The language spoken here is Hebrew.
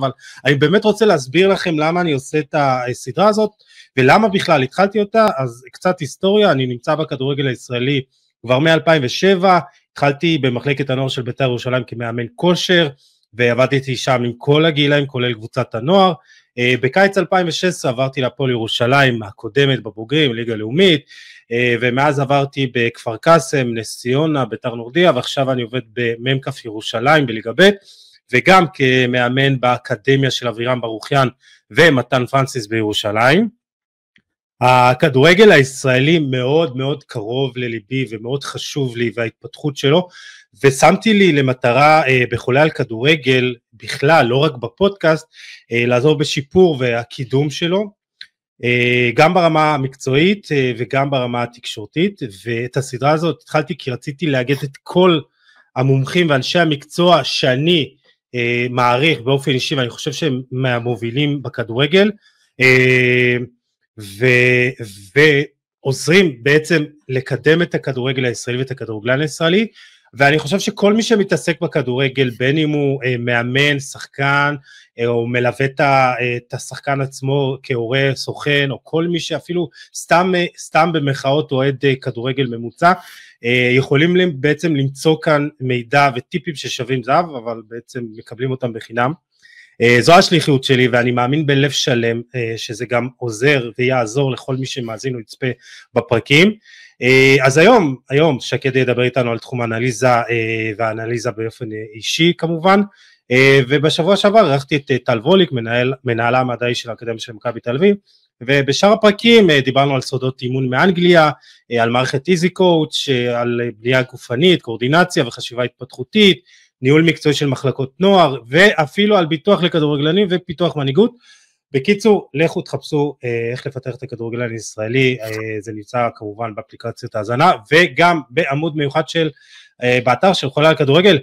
אבל אני באמת רוצה להסביר לכם למה אני עושה את הסדרה הזאת, ולמה בכלל התחלתי אותה, אז קצת היסטוריה, אני נמצא בכדורגל הישראלי כבר מ-2007, התחלתי במחלקת הנוער של בית"ר ירושלים כמאמן כושר, ועבדתי שם עם כל הגילאים, כולל קבוצת הנוער. אה, בקיץ 2016 עברתי להפועל ירושלים הקודמת בבוגרים, ליגה לאומית, אה, ומאז עברתי בכפר קאסם, נס ציונה, ביתר נורדיה, ועכשיו אני עובד במ"כ ירושלים בליגה ב'. וגם כמאמן באקדמיה של אבירם ברוכיאן ומתן פרנסיס בירושלים. הכדורגל הישראלי מאוד מאוד קרוב לליבי ומאוד חשוב לי וההתפתחות שלו, ושמתי לי למטרה אה, בחולה על כדורגל בכלל, לא רק בפודקאסט, אה, לעזור בשיפור והקידום שלו, אה, גם ברמה המקצועית אה, וגם ברמה התקשורתית, ואת הסדרה הזאת התחלתי כי רציתי לאגד את כל המומחים ואנשי המקצוע שאני אה, מעריך באופן אישי, ואני חושב שהם מהמובילים בכדורגל, אה, ו, ועוזרים בעצם לקדם את הכדורגל הישראלי ואת הכדורגלן הישראלי, ואני חושב שכל מי שמתעסק בכדורגל, בין אם הוא אה, מאמן, שחקן, אה, או מלווה אה, את השחקן עצמו כהורה, סוכן, או כל מי שאפילו סתם, אה, סתם במחאות אוהד אה, כדורגל ממוצע, אה, יכולים בעצם למצוא כאן מידע וטיפים ששווים זהב, אבל בעצם מקבלים אותם בחינם. אה, זו השליחיות שלי ואני מאמין בלב שלם אה, שזה גם עוזר ויעזור לכל מי שמאזין או יצפה בפרקים. אה, אז היום, היום שקד ידבר איתנו על תחום האנליזה אה, והאנליזה באופן אישי כמובן, אה, ובשבוע שעבר ערכתי את טל ווליק, מנהל, מנהלה המדעי של האקדמיה של מכבי תל אביב, ובשאר הפרקים דיברנו על סודות אימון מאנגליה, על מערכת איזי קואוץ', על בנייה גופנית, קורדינציה וחשיבה התפתחותית, ניהול מקצועי של מחלקות נוער, ואפילו על ביטוח לכדורגלנים ופיתוח מנהיגות. בקיצור, לכו תחפשו אה, איך לפתח את הכדורגלן הישראלי, אה, זה נמצא כמובן באפליקציות ההאזנה, וגם בעמוד מיוחד של, אה, באתר של חולה על כדורגל.